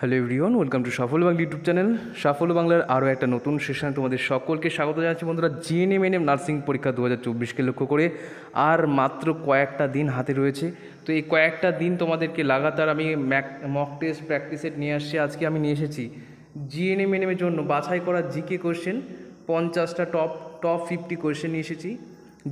hello everyone welcome to Safal Bangla YouTube channel Safal বাংলার আরও একটা নতুন সেশনে তোমাদের সকলকে স্বাগত জানাচ্ছি বন্ধুরা জিএনএম এনএম নার্সিং পরীক্ষা দু হাজার চব্বিশকে লক্ষ্য করে আর মাত্র কয়েকটা দিন হাতে রয়েছে তো এই কয়েকটা দিন তোমাদেরকে লাগাতার আমি ম্যাক মক টেস্ট প্র্যাকটিসে নিয়ে আসছি আজকে আমি নিয়ে এসেছি জিএনএম এনএমের জন্য বাছাই করা জিকে কোয়েশ্চেন পঞ্চাশটা টপ টপ ফিফটি কোয়েশ্চেন নিয়ে এসেছি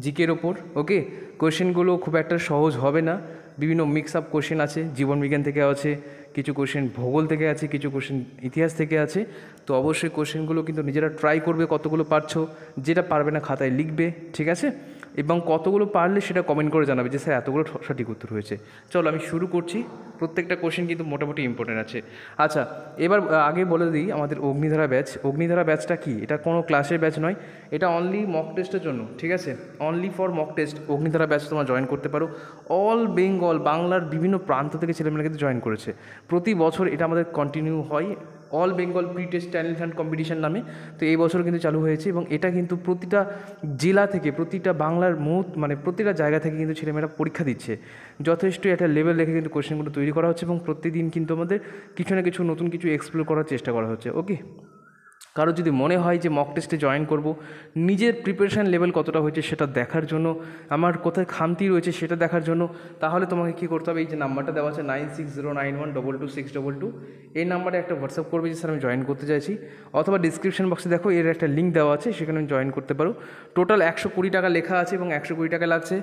জিকের ওপর ওকে কোয়েশ্চেনগুলো খুব একটা সহজ হবে না বিভিন্ন মিক্স আপ কোয়েশ্চেন আছে জীবনবিজ্ঞান থেকে আছে কিছু কোশ্চেন ভূগোল থেকে আছে কিছু কোশ্চেন ইতিহাস থেকে আছে তো অবশ্যই কোশ্চেনগুলো কিন্তু নিজেরা ট্রাই করবে কতগুলো পারছো যেটা পারবে না খাতায় লিখবে ঠিক আছে এবং কতগুলো পারলে সেটা কমেন্ট করে জানাবে যে স্যার এতগুলো সঠিক উত্তর হয়েছে চলো আমি শুরু করছি প্রত্যেকটা কোশ্চেন কিন্তু মোটামুটি ইম্পর্টেন্ট আছে আচ্ছা এবার আগে বলে দিই আমাদের অগ্নিধারা ব্যাচ অগ্নিধারা ব্যাচটা কি এটা কোনো ক্লাসের ব্যাচ নয় এটা অনলি মক টেস্টের জন্য ঠিক আছে only for mock test Agnidhara batch তোমরা জয়েন করতে পারো অল বেঙ্গল বাংলার বিভিন্ন প্রান্ত থেকে ছেলেমেয়েরা কিন্তু জয়েন করেছে প্রতি বছর এটা আমাদের কন্টিনিউ হয় all Bengal pre test talent hunt competition নামে তো এই বছর কিন্তু চালু হয়েছে এবং এটা কিন্তু প্রতিটা জেলা থেকে প্রতিটা বাংলার মুহূর্ত মানে প্রতিটা জায়গা থেকে কিন্তু ছেলেমেয়েরা পরীক্ষা দিচ্ছে যথেষ্ট একটা লেভেল রেখে কিন্তু কোশ্চেনগুলো তৈরি করা হচ্ছে এবং প্রতিদিন কিন্তু আমাদের কিছু না কিছু নতুন কিছু এক্সপ্লোর করার চেষ্টা করা হচ্ছে ওকে কারো যদি মনে হয় যে মক টেস্টে জয়েন করব নিজের প্রিপারেশান লেভেল কতটা হয়েছে সেটা দেখার জন্য আমার কোথায় খামতি রয়েছে সেটা দেখার জন্য তাহলে তোমাকে কী করতে হবে এই যে নাম্বারটা দেওয়া আছে nine six zero nine one double two six double two এই নাম্বারে একটা হোয়াটসঅ্যাপ করবে যে স্যার আমি জয়েন করতে চাইছি অথবা ডিসক্রিপশন বক্সে দেখো এর একটা লিঙ্ক দেওয়া আছে সেখানে আমি জয়েন করতে পারো টোটাল একশো কুড়ি টাকা লেখা আছে এবং একশো কুড়ি টাকা লাগছে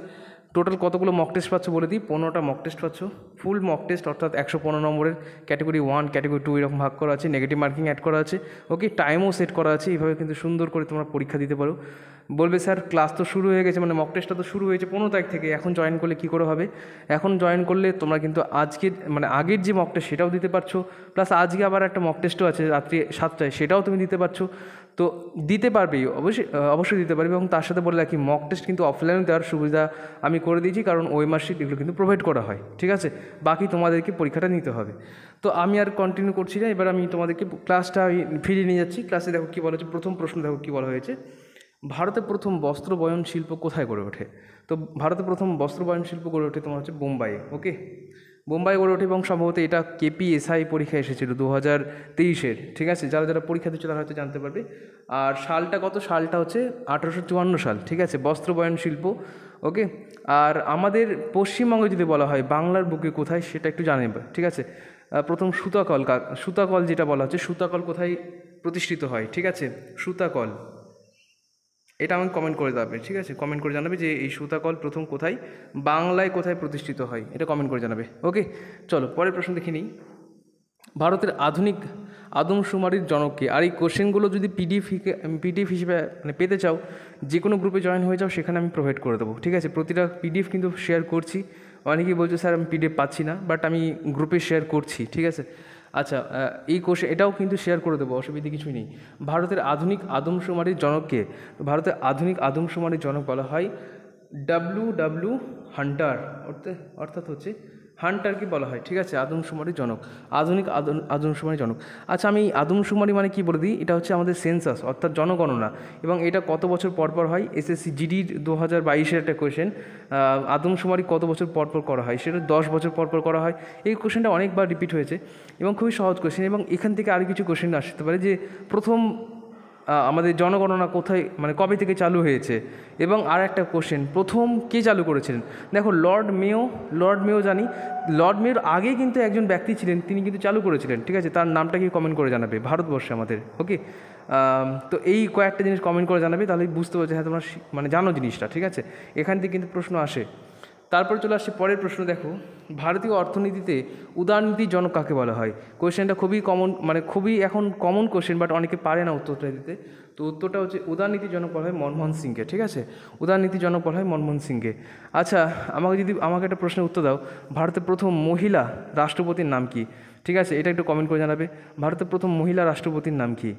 টোটাল কতগুলো মক টেস্ট পাচ্ছ বলে দিই পনেরোটা মক টেস্ট পাচ্ছ ফুল মক টেস্ট অর্থাৎ একশো পনেরো নম্বরের ক্যাটাগরি ওয়ান ক্যাটাগরি টু এরকম ভাগ করা আছে নেগেটিভ মার্কিং অ্যাড করা আছে ওকে টাইমও সেট করা আছে এইভাবে কিন্তু সুন্দর করে তোমরা পরীক্ষা দিতে পারো বলবে স্যার ক্লাস তো শুরু হয়ে গেছে মানে মক টেস্টটা তো শুরু হয়েছে পনেরো তারিখ থেকে এখন জয়েন করলে কী করে হবে এখন জয়েন করলে তোমরা কিন্তু আজকের মানে আগের যে মক টেস্ট সেটাও দিতে পারছো প্লাস আজকে আবার একটা মক টেস্টও আছে রাত্রি সাতটায় সেটাও তুমি দিতে পারছো তো দিতে পারবে অবশ্যই অবশ্যই দিতে পারবে এবং তার সাথে বলে রাখি মক টেস্ট কিন্তু অফলাইনে দেওয়ার সুবিধা আমি করে দিয়েছি কারণ ওই মার্কশিট এগুলো কিন্তু প্রোভাইড করা হয় ঠিক আছে বাকি তোমাদেরকে পরীক্ষাটা নিতে হবে তো আমি আর কন্টিনিউ করছি না এবার আমি তোমাদেরকে ক্লাসটা আমি ফিরিয়ে নিয়ে যাচ্ছি ক্লাসে দেখো কী বলা হয়েছে প্রথম প্রশ্ন দেখো কী বলা হয়েছে ভারতে প্রথম বস্ত্র বয়ন শিল্প কোথায় গড়ে ওঠে তো ভারতে প্রথম বস্ত্র বয়ন শিল্প গড়ে ওঠে তোমার হচ্ছে বোম্বাইয়ে ওকে বোম্বাই গড়ে ওঠে এবং সম্ভবত এটা কেপিএসআই পরীক্ষা এসেছিল দু হাজার তেইশের ঠিক আছে যারা যারা পরীক্ষা দিচ্ছে তারা হয়তো জানতে পারবে আর সালটা কত সালটা হচ্ছে আঠারোশো চুয়ান্ন সাল ঠিক আছে বস্ত্রবয়ন শিল্প ওকে আর আমাদের পশ্চিমবঙ্গে যদি বলা হয় বাংলার বুকে কোথায় সেটা একটু জানেন ঠিক আছে প্রথম সুতাকল সুতাকল যেটা বলা হচ্ছে সুতাকল কোথায় প্রতিষ্ঠিত হয় ঠিক আছে সুতাকল এটা আমাকে কমেন্ট করে দেবে ঠিক আছে কমেন্ট করে জানাবে যে এই সুতাকল প্রথম কোথায় বাংলায় কোথায় প্রতিষ্ঠিত হয় এটা কমেন্ট করে জানাবে ওকে চলো পরের প্রশ্ন দেখে নিই ভারতের আধুনিক আদমশুমারির জনককে আর এই কোশ্চেনগুলো যদি পিডিএফ পিডিএফ হিসেবে মানে পেতে চাও যে কোনো গ্রুপে জয়েন হয়ে যাও সেখানে আমি প্রোভাইড করে দেবো ঠিক আছে প্রতিটা পিডিএফ কিন্তু শেয়ার করছি অনেকেই বলছে স্যার আমি পিডিএফ পাচ্ছি না বাট আমি গ্রুপে শেয়ার করছি ঠিক আছে আচ্ছা এই কোষে এটাও কিন্তু শেয়ার করে দেবো অসুবিধে কিছুই নেই ভারতের আধুনিক আদমশুমারির জনককে ভারতের আধুনিক আদমশুমারির জনক বলা হয় ডাব্লু ডাব্লু হান্টার অর্থে অর্থাৎ হচ্ছে হান্টারকে বলা হয় ঠিক আছে আদমশুমারি জনক আধুনিক আদমশুমারি জনক আচ্ছা আমি আদমশুমারি মানে কি বলে দিই এটা হচ্ছে আমাদের সেন্সাস অর্থাৎ জনগণনা এবং এটা কত বছর পরপর হয় এসএসসি জিডির দু হাজার বাইশের একটা কোয়েশ্চেন আদমশুমারি কত বছর পরপর করা হয় সেটা দশ বছর পরপর করা হয় এই কোয়েশ্চেনটা অনেকবার রিপিট হয়েছে এবং খুবই সহজ কোয়েশ্চেন এবং এখান থেকে আর কিছু কোয়েশ্চেন আসতে পারে যে প্রথম আমাদের জনগণনা কোথায় মানে কবে থেকে চালু হয়েছে এবং আর একটা কোশ্চেন প্রথম কে চালু করেছিলেন দেখো লর্ড মেও লর্ড মেয়ো জানি লর্ড মেয়র আগে কিন্তু একজন ব্যক্তি ছিলেন তিনি কিন্তু চালু করেছিলেন ঠিক আছে তার নামটা কি কমেন্ট করে জানাবে ভারতবর্ষে আমাদের ওকে তো এই কয়েকটা জিনিস কমেন্ট করে জানাবে তাহলে বুঝতে পারছো হ্যাঁ তোমরা মানে জানো জিনিসটা ঠিক আছে এখান থেকে কিন্তু প্রশ্ন আসে তারপর চলে আসছি পরের প্রশ্ন দেখো ভারতীয় অর্থনীতিতে উদারনীতি জনক কাকে বলা হয় কোয়েশ্চেনটা খুবই কমন মানে খুবই এখন কমন কোয়েশ্চেন বাট অনেকে পারে না উত্তরটা দিতে তো উত্তরটা হচ্ছে উদারনীতি জনক বলা হয় মনমোহন সিংকে ঠিক আছে উদারনীতি জনক বলা হয় মনমোহন সিংকে আচ্ছা আমাকে যদি আমাকে একটা প্রশ্নের উত্তর দাও ভারতের প্রথম মহিলা রাষ্ট্রপতির নাম কি ঠিক আছে এটা একটু কমেন্ট করে জানাবে ভারতের প্রথম মহিলা রাষ্ট্রপতির নাম কি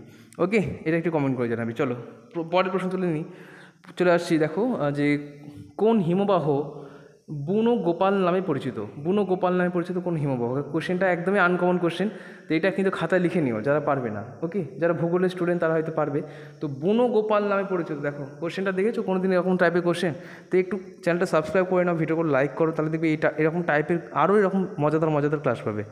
ওকে এটা একটু কমেন্ট করে জানাবে চলো পরের প্রশ্ন তুলে নিই চলে আসছি দেখো যে কোন হিমবাহ বুনো গোপাল নামে পরিচিত বুনো গোপাল নামে পরিচিত কোন হিমবাহ কোশ্চেনটা একদমই আনকমন কোশ্চেন তো এটা কিন্তু খাতায় লিখে নিও যারা পারবে না ওকে যারা ভূগোলের স্টুডেন্ট তারা হয়তো পারবে তো বুনো গোপাল নামে পরিচিত দেখো কোশ্চেনটা দেখেছো কোনো দিন এরকম টাইপের কোশ্চেন তো একটু চ্যানেলটা সাবস্ক্রাইব করে নাও ভিডিও করে লাইক করো তাহলে দেখবে এটা এরকম টাইপের আরও এরকম মজাদার মজাদার ক্লাস পাবে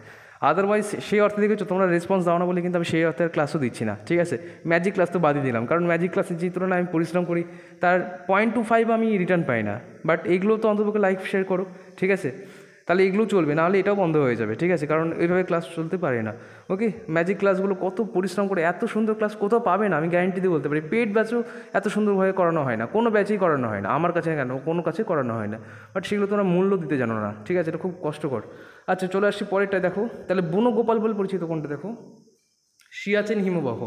আদারওয়াইজ সেই অর্থে দেখেছো তোমরা রেসপন্স দাও না বলে কিন্তু আমি সেই অর্থের ক্লাসও দিচ্ছি না ঠিক আছে ম্যাজিক ক্লাস তো বাদই দিলাম কারণ ম্যাজিক ক্লাসের যে তুলনায় আমি পরিশ্রম করি তার পয়েন্ট টু ফাইভ আমি রিটার্ন পাই না বাট এইগুলো তো অন্তত লাইক শেয়ার করো ঠিক আছে তাহলে এগুলো চলবে নাহলে এটাও বন্ধ হয়ে যাবে ঠিক আছে কারণ এইভাবে ক্লাস চলতে পারে না ওকে ম্যাজিক ক্লাসগুলো কত পরিশ্রম করে এত সুন্দর ক্লাস কোথাও পাবে না আমি গ্যারেন্টি দিয়ে বলতে পারি পেড ব্যাচও এত সুন্দরভাবে করানো হয় না কোনো ব্যাচেই করানো হয় না আমার কাছে কেন কোনো কাছে করানো হয় না বাট সেগুলো তোমরা মূল্য দিতে জানো না ঠিক আছে এটা খুব কষ্টকর আচ্ছা চলে আসছি পরেরটা দেখো তাহলে বুনো গোপাল বলে পরিচিত কোনটা দেখো সিয়াচেন হিমবাহ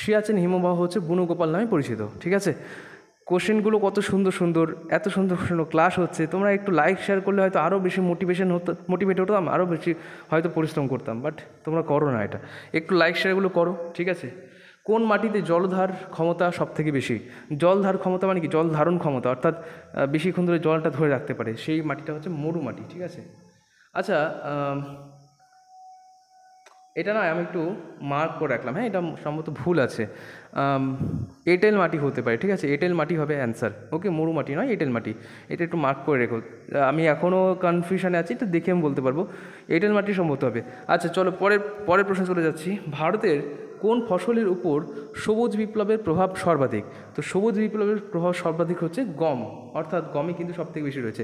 সিয়াচেন হিমবাহ হচ্ছে বুনো গোপাল নামে পরিচিত ঠিক আছে কোশ্চেনগুলো কত সুন্দর সুন্দর এত সুন্দর সুন্দর ক্লাস হচ্ছে তোমরা একটু লাইক শেয়ার করলে হয়তো আরও বেশি মোটিভেশন হতো মোটিভেট হতাম আরও বেশি হয়তো পরিশ্রম করতাম বাট তোমরা করো না এটা একটু লাইক শেয়ারগুলো করো ঠিক আছে কোন মাটিতে জলধার ক্ষমতা সব থেকে বেশি জলধার ক্ষমতা মানে কি জল ধারণ ক্ষমতা অর্থাৎ বেশিক্ষণ ধরে জলটা ধরে রাখতে পারে সেই মাটিটা হচ্ছে মরু মাটি ঠিক আছে আচ্ছা এটা না আমি একটু মার্ক করে রাখলাম হ্যাঁ এটা সম্ভবত ভুল আছে এঁটেল মাটি হতে পারে ঠিক আছে এঁটেল মাটি হবে অ্যান্সার ওকে মরু মাটি নয় এঁটেল মাটি এটা একটু মার্ক করে রেখো আমি এখনও কনফিউশনে আছি তো দেখে আমি বলতে পারবো এঁটেল মাটি সম্ভবত হবে আচ্ছা চলো পরের পরের প্রশ্ন চলে যাচ্ছি ভারতের কোন ফসলের উপর সবুজ বিপ্লবের প্রভাব সর্বাধিক তো সবুজ বিপ্লবের প্রভাব সর্বাধিক হচ্ছে গম অর্থাৎ গমে কিন্তু সবথেকে বেশি রয়েছে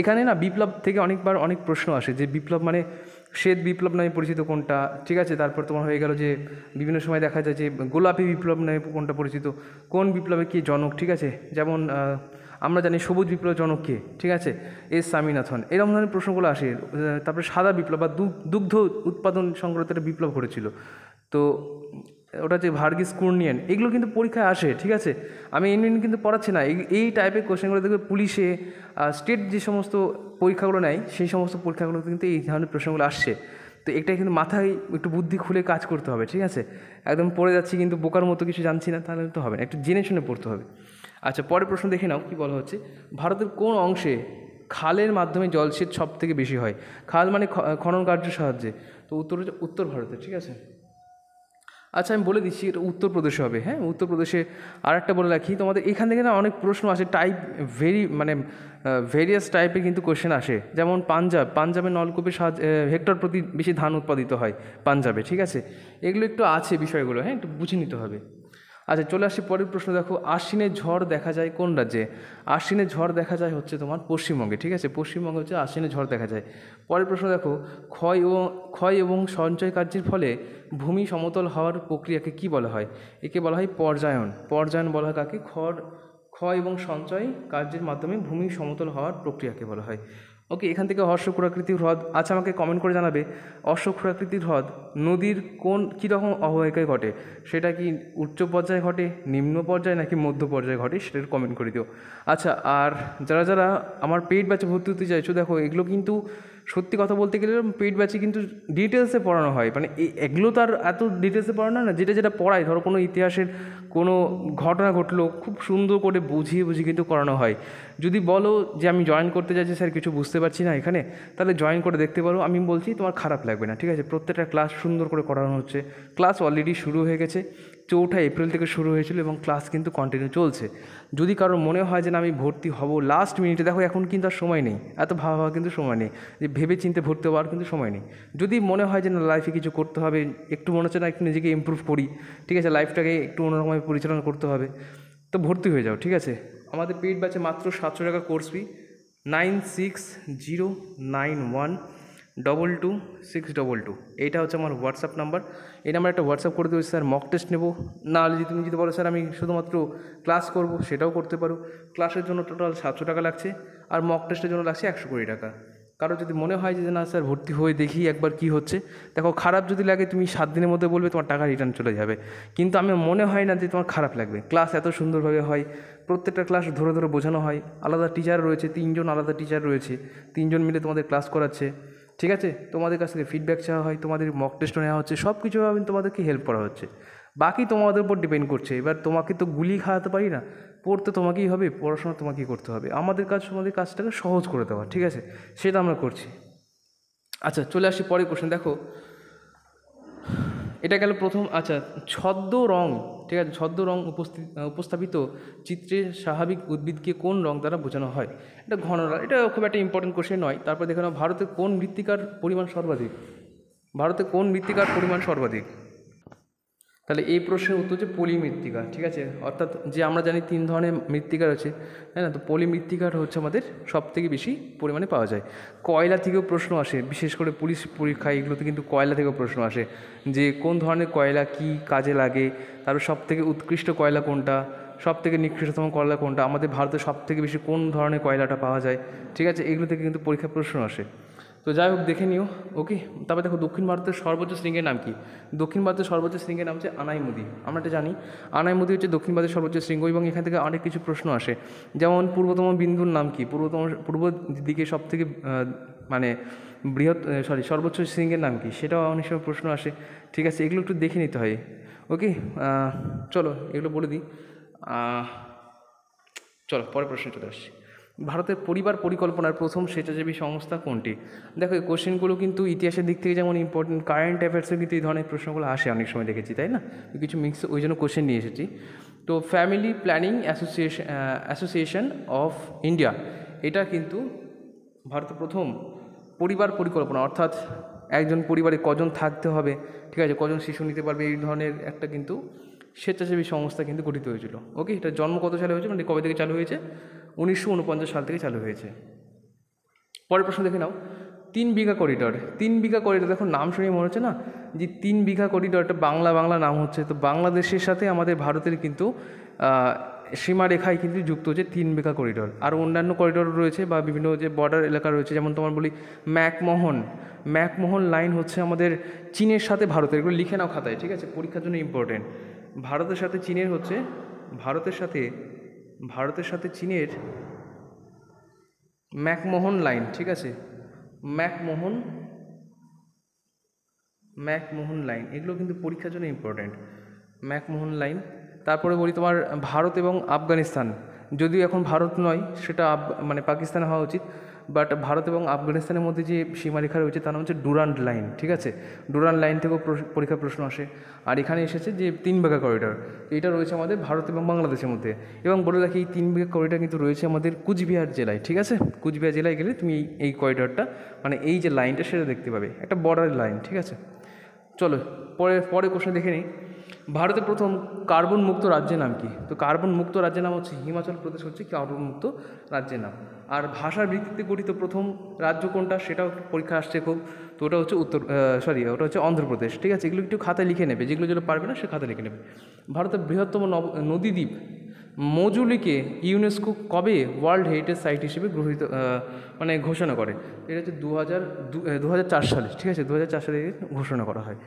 এখানে না বিপ্লব থেকে অনেকবার অনেক প্রশ্ন আসে যে বিপ্লব মানে শ্বেত বিপ্লব নামে পরিচিত কোনটা ঠিক আছে তারপর তোমার হয়ে গেল যে বিভিন্ন সময় দেখা যায় যে গোলাপি বিপ্লব নামে কোনটা পরিচিত কোন বিপ্লবে কী জনক ঠিক আছে যেমন আমরা জানি সবুজ বিপ্লব জনক কে ঠিক আছে এস স্বামীনাথন এরকম ধরনের প্রশ্নগুলো আসে তারপরে সাদা বিপ্লব বা দুগ্ধ উৎপাদন সংক্রান্ত বিপ্লব ঘটেছিল তো ওটা যে ভার্গিস কুর্নিয়ান এগুলো কিন্তু পরীক্ষায় আসে ঠিক আছে আমি এমনি এমনি কিন্তু পড়াচ্ছি না এই টাইপের কোশ্চেনগুলো দেখবে পুলিশে স্টেট যে সমস্ত পরীক্ষাগুলো নেয় সেই সমস্ত পরীক্ষাগুলোতে কিন্তু এই ধরনের প্রশ্নগুলো আসছে তো এটাই কিন্তু মাথায় একটু বুদ্ধি খুলে কাজ করতে হবে ঠিক আছে একদম পড়ে যাচ্ছি কিন্তু বোকার মতো কিছু জানছি না তাহলে তো হবে না একটু জেনে শুনে পড়তে হবে আচ্ছা পরের প্রশ্ন দেখে নাও কী বলা হচ্ছে ভারতের কোন অংশে খালের মাধ্যমে জলসেচ সব থেকে বেশি হয় খাল মানে খনন কার্য সাহায্যে তো উত্তর হচ্ছে উত্তর ভারতে ঠিক আছে আচ্ছা আমি বলে দিচ্ছি এটা উত্তরপ্রদেশে হবে হ্যাঁ উত্তরপ্রদেশে আর একটা বলে রাখি তোমাদের এখান থেকে না অনেক প্রশ্ন আসে টাইপ ভেরি মানে ভেরিয়াস টাইপের কিন্তু কোশ্চেন আসে যেমন পাঞ্জাব পাঞ্জাবে নলকূপের সাহায্য হেক্টর প্রতি বেশি ধান উৎপাদিত হয় পাঞ্জাবে ঠিক আছে এগুলো একটু আছে বিষয়গুলো হ্যাঁ একটু বুঝে নিতে হবে আচ্ছা চলে আসি পরের প্রশ্ন দেখো আশ্বিনে ঝড় দেখা যায় কোন রাজ্যে আশ্বিনে ঝড় দেখা যায় হচ্ছে তোমার পশ্চিমবঙ্গে ঠিক আছে পশ্চিমবঙ্গে হচ্ছে আশ্বিনে ঝড় দেখা যায় পরের প্রশ্ন দেখো ক্ষয় ও ক্ষয় এবং সঞ্চয় কার্যের ফলে ভূমি সমতল হওয়ার প্রক্রিয়াকে কি বলা হয় একে বলা হয় পর্যায়ন পর্যায়ন বলা হয় কাকে খড় ক্ষয় এবং সঞ্চয় কার্যের মাধ্যমে ভূমি সমতল হওয়ার প্রক্রিয়াকে বলা হয় ওকে এখান থেকে অশ্বক্ষুরাকৃতি হ্রদ আচ্ছা আমাকে কমেন্ট করে জানাবে অশ্বক্ষুরাকৃতি হ্রদ নদীর কোন কীরকম অববাহিকায় ঘটে সেটা কি উচ্চ পর্যায়ে ঘটে নিম্ন পর্যায়ে নাকি মধ্য পর্যায়ে ঘটে সেটার কমেন্ট করে দিও আচ্ছা আর যারা যারা আমার পেট ব্যাচে ভর্তি হতে চাইছো দেখো এগুলো কিন্তু সত্যি কথা বলতে গেলে পেট ব্যাচে কিন্তু ডিটেলসে পড়ানো হয় মানে এগুলো তো আর এত ডিটেলসে পড়ানো না যেটা যেটা পড়ায় ধরো কোনো ইতিহাসের কোনো ঘটনা ঘটলো খুব সুন্দর করে বুঝিয়ে বুঝিয়ে কিন্তু করানো হয় যদি বলো যে আমি জয়েন করতে চাইছি স্যার কিছু বুঝতে পারছি না এখানে তাহলে জয়েন করে দেখতে পারো আমি বলছি তোমার খারাপ লাগবে না ঠিক আছে প্রত্যেকটা ক্লাস সুন্দর করে করানো হচ্ছে ক্লাস অলরেডি শুরু হয়ে গেছে চৌঠা এপ্রিল থেকে শুরু হয়েছিল এবং ক্লাস কিন্তু কন্টিনিউ চলছে যদি কারোর মনে হয় যে না আমি ভর্তি হব লাস্ট মিনিটে দেখো এখন কিন্তু আর সময় নেই এত ভাবা ভাবা কিন্তু সময় নেই যে ভেবে চিনতে ভর্তি হওয়ার কিন্তু সময় নেই যদি মনে হয় যে না লাইফে কিছু করতে হবে একটু মনে হচ্ছে না একটু নিজেকে ইম্প্রুভ করি ঠিক আছে লাইফটাকে একটু অন্যরকমভাবে পরিচালনা করতে হবে তো ভর্তি হয়ে যাও ঠিক আছে আমাদের পেড ব্যাচে মাত্র সাতশো টাকা course fee nine six zero nine one double two six double two এইটা হচ্ছে আমার হোয়াটসঅ্যাপ নাম্বার এই নাম্বার একটা হোয়াটসঅ্যাপ করে দেবো স্যার মক টেস্ট নেবো না হলে যদি তুমি যদি বলো স্যার আমি শুধুমাত্র ক্লাস করব সেটাও করতে পারো ক্লাসের জন্য টোটাল সাতশো টাকা লাগছে আর মক টেস্টের জন্য লাগছে একশো কুড়ি টাকা কারো যদি মনে হয় যে না স্যার ভর্তি হয়ে দেখি একবার কি হচ্ছে দেখো খারাপ যদি লাগে তুমি সাত দিনের মধ্যে বলবে তোমার টাকা রিটার্ন চলে যাবে কিন্তু আমি মনে হয় না যে তোমার খারাপ লাগবে ক্লাস এত সুন্দরভাবে হয় প্রত্যেকটা ক্লাস ধরে ধরে বোঝানো হয় আলাদা টিচার রয়েছে তিনজন আলাদা টিচার রয়েছে তিনজন মিলে তোমাদের ক্লাস করাচ্ছে ঠিক আছে তোমাদের কাছ থেকে ফিডব্যাক চাওয়া হয় তোমাদের মক টেস্ট নেওয়া হচ্ছে সব কিছুভাবে তোমাদেরকে হেল্প করা হচ্ছে বাকি তোমাদের উপর ডিপেন্ড করছে এবার তোমাকে তো গুলি খাওয়াতে পারি না পড়তে তোমাকেই হবে পড়াশোনা তোমাকেই করতে হবে আমাদের কাজ তোমাদের কাজটাকে সহজ করে দেওয়া ঠিক আছে সেটা আমরা করছি আচ্ছা চলে আসি পরের কোশ্চেন দেখো এটা গেল প্রথম আচ্ছা ছদ্ম রং ঠিক আছে ছদ্ম রং উপস্থিত উপস্থাপিত চিত্রে স্বাভাবিক উদ্ভিদকে কোন রং দ্বারা বোঝানো হয় এটা ঘনরা এটা খুব একটা ইম্পর্টেন্ট কোশ্চেন নয় তারপর দেখানো ভারতে কোন মৃত্তিকার পরিমাণ সর্বাধিক ভারতে কোন মৃত্তিকার পরিমাণ সর্বাধিক তাহলে এই প্রশ্নের উত্তর হচ্ছে পলি মৃত্তিকা ঠিক আছে অর্থাৎ যে আমরা জানি তিন ধরনের মৃত্তিকা রয়েছে তাই না তো পলি মৃত্তিকার হচ্ছে আমাদের সবথেকে বেশি পরিমাণে পাওয়া যায় কয়লা থেকেও প্রশ্ন আসে বিশেষ করে পুলিশ পরীক্ষা এগুলোতে কিন্তু কয়লা থেকেও প্রশ্ন আসে যে কোন ধরনের কয়লা কি কাজে লাগে তারপর সবথেকে উৎকৃষ্ট কয়লা কোনটা সব থেকে নিকৃষ্টতম কয়লা কোনটা আমাদের ভারতে সব থেকে বেশি কোন ধরনের কয়লাটা পাওয়া যায় ঠিক আছে এগুলো থেকে কিন্তু পরীক্ষা প্রশ্ন আসে তো যাই হোক দেখে নিও ওকে তারপর দেখো দক্ষিণ ভারতের সর্বোচ্চ শৃঙ্গের নাম কি দক্ষিণ ভারতের সর্বোচ্চ শৃঙ্গের নাম হচ্ছে আনাই মুদি আমরা এটা জানি আনাই মুদি হচ্ছে দক্ষিণ ভারতের সর্বোচ্চ শৃঙ্গ এবং এখান থেকে অনেক কিছু প্রশ্ন আসে যেমন পূর্বতম বিন্দুর নাম কি পূর্বতম পূর্ব দিকে সব থেকে মানে বৃহৎ সরি সর্বোচ্চ শৃঙ্গের নাম কি সেটাও অনেক সময় প্রশ্ন আসে ঠিক আছে এগুলো একটু দেখে নিতে হয় ওকে চলো এগুলো বলে দিই চলো পরের প্রশ্ন চলে আসছি ভারতের পরিবার পরিকল্পনার প্রথম স্বেচ্ছাসেবী সংস্থা কোনটি দেখো এই কোশ্চেনগুলো কিন্তু ইতিহাসের দিক থেকে যেমন ইম্পর্টেন্ট কারেন্ট অ্যাফেয়ার্সেও কিন্তু এই ধরনের প্রশ্নগুলো আসে অনেক সময় দেখেছি তাই না কিছু মিক্স ওই জন্য কোশ্চেন নিয়ে এসেছি তো family planning association association of India এটা কিন্তু ভারতের প্রথম পরিবার পরিকল্পনা অর্থাৎ একজন পরিবারে কজন থাকতে হবে ঠিক আছে কজন শিশু নিতে পারবে এই ধরনের একটা কিন্তু স্বেচ্ছাসেবী সংস্থা কিন্তু গঠিত হয়েছিল ওকে এটা জন্ম কত সালে হয়েছে মানে কবে থেকে চালু হয়েছে উনিশশো সাল থেকে চালু হয়েছে পরের প্রশ্ন দেখে নাও তিন বিঘা করিডর তিন বিঘা করিডর দেখো নাম শুনে মনে হচ্ছে না যে তিন বিঘা করিডরটা বাংলা বাংলা নাম হচ্ছে তো বাংলাদেশের সাথে আমাদের ভারতের কিন্তু সীমারেখায় কিন্তু যুক্ত হচ্ছে তিন বিঘা করিডর আর অন্যান্য করিডর রয়েছে বা বিভিন্ন যে বর্ডার এলাকা রয়েছে যেমন তোমার বলি ম্যাকমোহন ম্যাকমোহন লাইন হচ্ছে আমাদের চীনের সাথে ভারতের এগুলো লিখে নাও খাতায় ঠিক আছে পরীক্ষার জন্য ইম্পর্টেন্ট ভারতের সাথে চীনের হচ্ছে ভারতের সাথে ভারতের সাথে চীনের ম্যাকমোহন লাইন ঠিক আছে ম্যাকমোহন ম্যাকমোহন লাইন এগুলো কিন্তু পরীক্ষার জন্য ইম্পর্ট্যান্ট ম্যাকমোহন লাইন তারপরে বলি তোমার ভারত এবং আফগানিস্তান যদিও এখন ভারত নয় সেটা মানে পাকিস্তান হওয়া উচিত বাট ভারত এবং আফগানিস্তানের মধ্যে যে সীমারেখা রয়েছে তার নাম হচ্ছে ডুরান্ড লাইন ঠিক আছে ডুরান্ড লাইন থেকেও পরীক্ষার প্রশ্ন আসে আর এখানে এসেছে যে তিন বিঘা করিডর এটা রয়েছে আমাদের ভারত এবং বাংলাদেশের মধ্যে এবং বলে রাখি এই তিন বিঘা করিডর কিন্তু রয়েছে আমাদের কুচবিহার জেলায় ঠিক আছে কুচবিহার জেলায় গেলে তুমি এই করিডরটা মানে এই যে লাইনটা সেটা দেখতে পাবে একটা বর্ডার লাইন ঠিক আছে চলো পরে পরে কোশ্চেন দেখে নিই ভারতের প্রথম কার্বন মুক্ত রাজ্যের নাম কি তো কার্বন মুক্ত রাজ্যের নাম হচ্ছে হিমাচল প্রদেশ হচ্ছে কার্বন মুক্ত রাজ্যের নাম আর ভাষার ভিত্তিতে গঠিত প্রথম রাজ্য কোনটা সেটাও পরীক্ষা আসছে খুব তো ওটা হচ্ছে উত্তর সরি ওটা হচ্ছে অন্ধ্রপ্রদেশ ঠিক আছে এগুলো একটু খাতা লিখে নেবে যেগুলো যেগুলো পারবে না সে খাতা লিখে নেবে ভারতের বৃহত্তম নদীদ্বীপ মজুলিকে ইউনেস্কো কবে ওয়ার্ল্ড হেরিটেজ সাইট হিসেবে গ্রহীত মানে ঘোষণা করে এটা হচ্ছে দু হাজার সালে ঠিক আছে দু সালে ঘোষণা করা হয়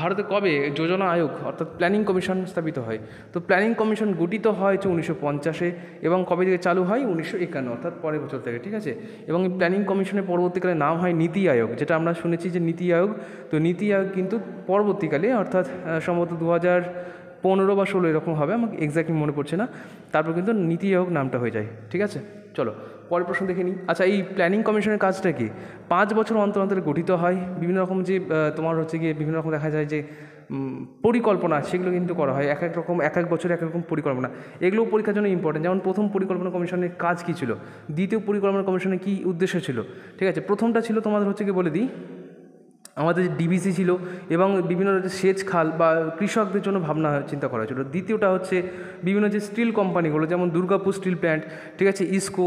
ভারতে কবে যোজনা আয়োগ অর্থাৎ প্ল্যানিং কমিশন স্থাপিত হয় তো প্ল্যানিং কমিশন গঠিত হয় উনিশশো পঞ্চাশে এবং কবে থেকে চালু হয় উনিশশো একান্ন অর্থাৎ পরের বছর থেকে ঠিক আছে এবং এই প্ল্যানিং কমিশনের পরবর্তীকালে নাম হয় নীতি আয়োগ যেটা আমরা শুনেছি যে নীতি আয়োগ তো নীতি আয়োগ কিন্তু পরবর্তীকালে অর্থাৎ সম্ভবত দু হাজার পনেরো বা ষোলো এরকম হবে আমাকে এক্স্যাক্টলি মনে পড়ছে না তারপর কিন্তু নীতি আয়োগ নামটা হয়ে যায় ঠিক আছে চলো পরের প্রশ্ন দেখে নিই আচ্ছা এই প্ল্যানিং কমিশনের কাজটা কি পাঁচ বছর অন্তর অন্তরে গঠিত হয় বিভিন্ন রকম যে তোমার হচ্ছে গিয়ে বিভিন্ন রকম দেখা যায় যে পরিকল্পনা সেগুলো কিন্তু করা হয় এক এক রকম এক এক বছর এক রকম পরিকল্পনা এগুলো পরীক্ষার জন্য ইম্পর্টেন্ট যেমন প্রথম পরিকল্পনা কমিশনের কাজ কী ছিল দ্বিতীয় পরিকল্পনা কমিশনের কী উদ্দেশ্য ছিল ঠিক আছে প্রথমটা ছিল তোমাদের হচ্ছে কি বলে দিই আমাদের ডিবিসি ছিল এবং বিভিন্ন যে সেচ খাল বা কৃষকদের জন্য ভাবনা চিন্তা করা হয়েছিল দ্বিতীয়টা হচ্ছে বিভিন্ন যে স্টিল কোম্পানিগুলো যেমন দুর্গাপুর স্টিল প্ল্যান্ট ঠিক আছে ইসকো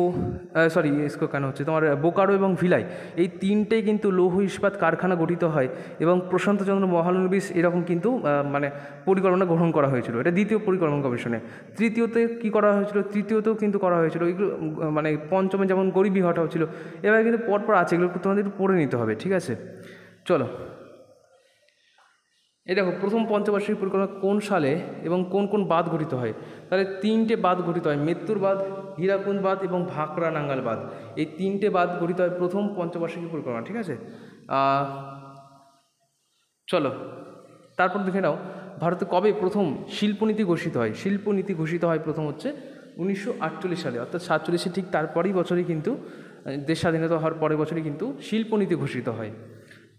সরি ইসকো কেন হচ্ছে তোমার বোকারো এবং ভিলাই এই তিনটেই কিন্তু লৌহ ইস্পাত কারখানা গঠিত হয় এবং প্রশান্তচন্দ্র মহানবিস এরকম কিন্তু মানে পরিকল্পনা গ্রহণ করা হয়েছিল এটা দ্বিতীয় পরিকল্পনা কমিশনে তৃতীয়তে কি করা হয়েছিল তৃতীয়তেও কিন্তু করা হয়েছিল এগুলো মানে পঞ্চমে যেমন গরিবী হঠাও ছিল এবার কিন্তু পরপর আছে এগুলো তোমাদের পড়ে নিতে হবে ঠিক আছে চলো এই দেখো প্রথম পঞ্চবার্ষিক পরিকল্পনা কোন সালে এবং কোন কোন বাঁধ গঠিত হয় তাহলে তিনটে বাঁধ গঠিত হয় মৃত্যুর বাদ হীরাকুন্দ বাঁধ এবং ভাকরা নাঙ্গাল বাঁধ এই তিনটে বাঁধ গঠিত হয় প্রথম পঞ্চবার্ষিকী পরিকল্পনা ঠিক আছে চলো তারপর দেখে নাও ভারতে কবে প্রথম শিল্পনীতি ঘোষিত হয় শিল্পনীতি ঘোষিত হয় প্রথম হচ্ছে উনিশশো সালে অর্থাৎ সাতচল্লিশে ঠিক তারপরই বছরই কিন্তু দেশ স্বাধীনতা হওয়ার পরের বছরই কিন্তু শিল্পনীতি ঘোষিত হয়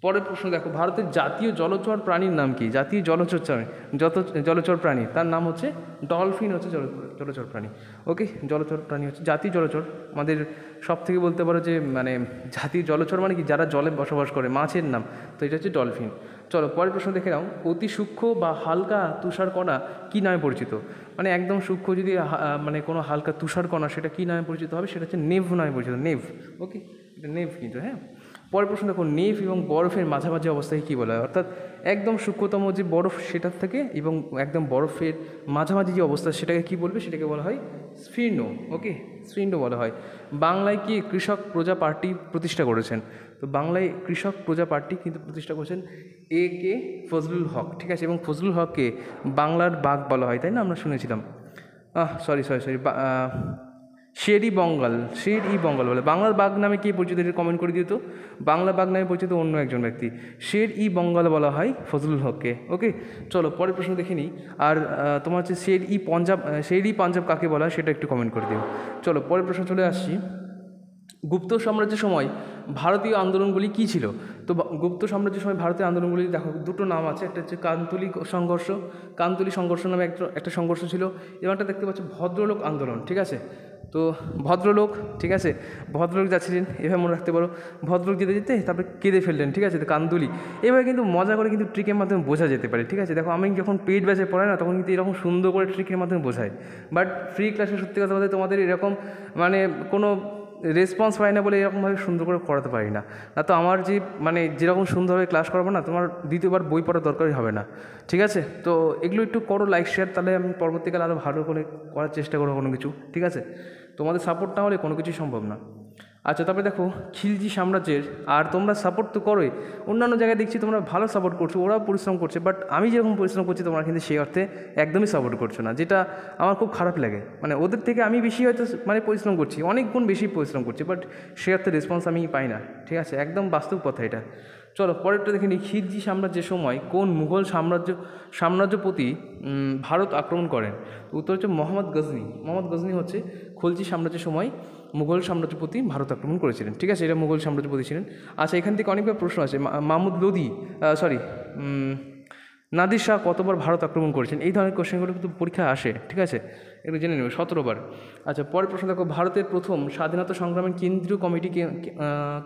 পরের প্রশ্ন দেখো ভারতের জাতীয় জলচর প্রাণীর নাম কি জাতীয় জলচর যত জলচর প্রাণী তার নাম হচ্ছে ডলফিন হচ্ছে জলচর প্রাণী ওকে জলচর প্রাণী হচ্ছে জাতীয় জলচর আমাদের সব থেকে বলতে পারো যে মানে জাতীয় জলচর মানে কি যারা জলে বসবাস করে মাছের নাম তো এটা হচ্ছে ডলফিন চলো পরের প্রশ্ন দেখে নাও অতি সূক্ষ্ম বা হালকা তুষারকণা কী নামে পরিচিত মানে একদম সূক্ষ্ম যদি মানে কোনো হালকা তুষারকণা সেটা কী নামে পরিচিত হবে সেটা হচ্ছে নেভ নামে পরিচিত নেভ ওকে এটা নেভ কিন্তু হ্যাঁ পরের প্রশ্ন দেখুন নেফ এবং বরফের মাঝামাঝি অবস্থাকে কী বলা হয় অর্থাৎ একদম সূক্ষ্মতম যে বরফ সেটার থেকে এবং একদম বরফের মাঝামাঝি যে অবস্থা সেটাকে কী বলবে সেটাকে বলা হয় স্ফীর্ণ ওকে স্ফীর্ণ বলা হয় বাংলায় কি কৃষক প্রজা পার্টি প্রতিষ্ঠা করেছেন তো বাংলায় কৃষক প্রজা পার্টি কিন্তু প্রতিষ্ঠা করেছেন এ কে ফজলুল হক ঠিক আছে এবং ফজলুল হককে বাংলার বাঘ বলা হয় তাই না আমরা শুনেছিলাম আহ সরি সরি সরি শের ই বঙ্গাল শের ই বঙ্গাল বলে বাংলার বাঘ নামে কে পরিচিত এটা কমেন্ট করে দিত বাংলা বাঘ নামে পরিচিত অন্য একজন ব্যক্তি শের ই বঙ্গাল বলা হয় ফজলুল হককে ওকে চলো পরের প্রশ্ন দেখে নিই আর তোমার হচ্ছে শের ই পঞ্জাব শের ই পাঞ্জাব কাকে বলা হয় সেটা একটু কমেন্ট করে দিও চলো পরের প্রশ্ন চলে আসছি গুপ্ত সাম্রাজ্যের সময় ভারতীয় আন্দোলনগুলি কী ছিল তো গুপ্ত সাম্রাজ্যের সময় ভারতীয় আন্দোলনগুলি দেখো দুটো নাম আছে একটা হচ্ছে কান্তুলি সংঘর্ষ কান্তুলি সংঘর্ষ নামে একটা একটা সংঘর্ষ ছিল এবং একটা দেখতে পাচ্ছি ভদ্রলোক আন্দোলন ঠিক আছে তো ভদ্রলোক ঠিক আছে ভদ্রলোক যাচ্ছিলেন এভাবে মনে রাখতে পারো ভদ্রলোক যেতে যেতে তারপরে কেঁদে ফেললেন ঠিক আছে কান্দুলি এভাবে কিন্তু মজা করে কিন্তু ট্রিকের মাধ্যমে বোঝা যেতে পারে ঠিক আছে দেখো আমি যখন পেট ব্যাচে পড়াই না তখন কিন্তু এরকম সুন্দর করে ট্রিকের মাধ্যমে বোঝাই বাট ফ্রি ক্লাসে সত্যি কথা বলতে তোমাদের এরকম মানে কোনো রেসপন্স পাই না বলে এরকমভাবে সুন্দর করে করাতে পারি না না তো আমার যে মানে যেরকম সুন্দরভাবে ক্লাস করাবো না তোমার দ্বিতীয়বার বই পড়ার দরকারই হবে না ঠিক আছে তো এগুলো একটু করো লাইক শেয়ার তাহলে আমি পরবর্তীকালে আরও ভালো করে করার চেষ্টা করবো কোনো কিছু ঠিক আছে তোমাদের সাপোর্ট না হলে কোনো কিছুই সম্ভব না আচ্ছা তারপরে দেখো খিলজি সাম্রাজ্যের আর তোমরা সাপোর্ট তো করোই অন্যান্য জায়গায় দেখছি তোমরা ভালো সাপোর্ট করছো ওরাও পরিশ্রম করছে বাট আমি যেরকম পরিশ্রম করছি তোমরা কিন্তু সেই অর্থে একদমই সাপোর্ট করছো না যেটা আমার খুব খারাপ লাগে মানে ওদের থেকে আমি বেশি হয়তো মানে পরিশ্রম করছি অনেক গুণ বেশি পরিশ্রম করছি বাট সেই অর্থে রেসপন্স আমি পাই না ঠিক আছে একদম বাস্তব কথা এটা চলো পরেরটা দেখে নিই খিলজি সাম্রাজ্যের সময় কোন মুঘল সাম্রাজ্য সাম্রাজ্যপতি ভারত আক্রমণ করেন উত্তর হচ্ছে মোহাম্মদ গজনী মোহাম্মদ গজনী হচ্ছে খলজি সাম্রাজ্যের সময় মুঘল সাম্রাজ্যপতি ভারত আক্রমণ করেছিলেন ঠিক আছে এটা মুঘল সাম্রাজ্যপতি ছিলেন আচ্ছা এখান থেকে অনেকবার প্রশ্ন আছে মাহমুদ লোদি সরি নাদির শাহ কতবার ভারত আক্রমণ করেছেন এই ধরনের কোশ্চেনগুলো কিন্তু পরীক্ষা আসে ঠিক আছে এগুলো জেনে নেবে সতেরোবার আচ্ছা পরের প্রশ্ন দেখো ভারতের প্রথম স্বাধীনতা সংগ্রামের কেন্দ্রীয় কমিটি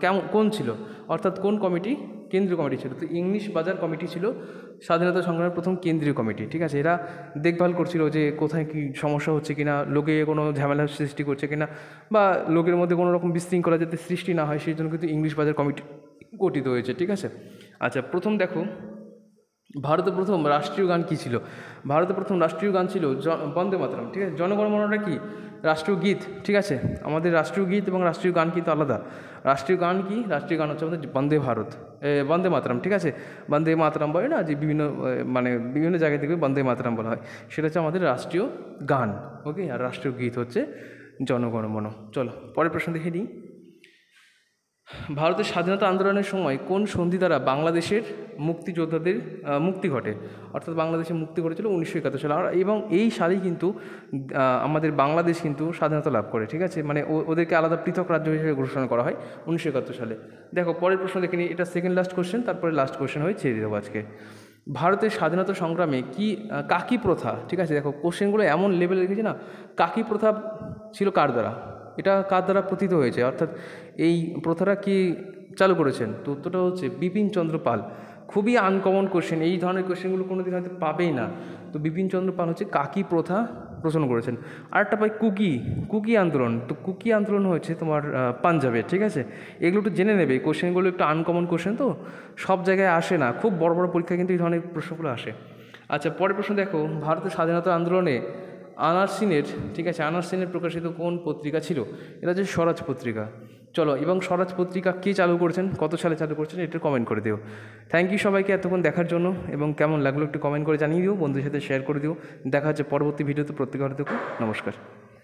কেমন কোন ছিল অর্থাৎ কোন কমিটি কেন্দ্রীয় কমিটি ছিল তো ইংলিশ বাজার কমিটি ছিল স্বাধীনতা সংগ্রামের প্রথম কেন্দ্রীয় কমিটি ঠিক আছে এরা দেখভাল করছিল যে কোথায় কি সমস্যা হচ্ছে কিনা লোকে কোনো ঝামেলা সৃষ্টি করছে কিনা বা লোকের মধ্যে কোনো রকম বিশৃঙ্খলা যাতে সৃষ্টি না হয় সেই জন্য কিন্তু ইংলিশ বাজার কমিটি গঠিত হয়েছে ঠিক আছে আচ্ছা প্রথম দেখো ভারতের প্রথম রাষ্ট্রীয় গান কী ছিল ভারতে প্রথম রাষ্ট্রীয় গান ছিল জ বন্দে মাতরম ঠিক আছে জনগণমনটা কি রাষ্ট্রীয় গীত ঠিক আছে আমাদের রাষ্ট্রীয় গীত এবং রাষ্ট্রীয় গান কিন্তু আলাদা রাষ্ট্রীয় গান কি রাষ্ট্রীয় গান হচ্ছে আমাদের বন্দে ভারত বন্দে মাতরম ঠিক আছে বন্দে মাতরম বলে না যে বিভিন্ন মানে বিভিন্ন জায়গায় থেকে বন্দে মাতরম বলা হয় সেটা হচ্ছে আমাদের রাষ্ট্রীয় গান ওকে আর রাষ্ট্রীয় গীত হচ্ছে জনগণমন চলো পরের প্রশ্ন দেখে নিই ভারতের স্বাধীনতা আন্দোলনের সময় কোন সন্ধি দ্বারা বাংলাদেশের মুক্তিযোদ্ধাদের মুক্তি ঘটে অর্থাৎ বাংলাদেশের মুক্তি ঘটেছিল উনিশশো একাত্তর সালে আর এবং এই সালেই কিন্তু আমাদের বাংলাদেশ কিন্তু স্বাধীনতা লাভ করে ঠিক আছে মানে ওদেরকে আলাদা পৃথক রাজ্য হিসেবে ঘোষণা করা হয় উনিশশো একাত্তর সালে দেখো পরের প্রশ্ন দেখে নিই এটা সেকেন্ড লাস্ট কোয়েশ্চেন তারপরে লাস্ট কোশ্চেন হয়ে ছেড়ে দেবো আজকে ভারতের স্বাধীনতা সংগ্রামে কি কাকি প্রথা ঠিক আছে দেখো কোশ্চেনগুলো এমন লেভেলে রেখেছে না কাকি প্রথা ছিল কার দ্বারা এটা কার দ্বারা প্রতীত হয়েছে অর্থাৎ এই প্রথাটা কি চালু করেছেন তো উত্তরটা হচ্ছে বিপিনচন্দ্র পাল খুবই আনকমন কোশ্চেন এই ধরনের কোশ্চেনগুলো কোনো দিন হয়তো পাবেই না তো বিপিনচন্দ্র পাল হচ্ছে কাকি প্রথা প্রচলন করেছেন আরেকটা পাই কুকি কুকি আন্দোলন তো কুকি আন্দোলন হয়েছে তোমার পাঞ্জাবে ঠিক আছে এগুলো একটু জেনে নেবে কোশ্চেনগুলো একটু আনকমন কোশ্চেন তো সব জায়গায় আসে না খুব বড় বড় পরীক্ষা কিন্তু এই ধরনের প্রশ্নগুলো আসে আচ্ছা পরের প্রশ্ন দেখো ভারতের স্বাধীনতা আন্দোলনে আনারসিনের ঠিক আছে আনারসিনের প্রকাশিত কোন পত্রিকা ছিল এটা হচ্ছে স্বরাজ পত্রিকা চলো এবং স্বরাজ পত্রিকা কে চালু করছেন কত সালে চালু করছেন এটা কমেন্ট করে দিও থ্যাংক ইউ সবাইকে এতক্ষণ দেখার জন্য এবং কেমন লাগলো একটু কমেন্ট করে জানিয়ে দিও বন্ধুর সাথে শেয়ার করে দিও দেখা হচ্ছে পরবর্তী ভিডিওতে প্রত্যেক নমস্কার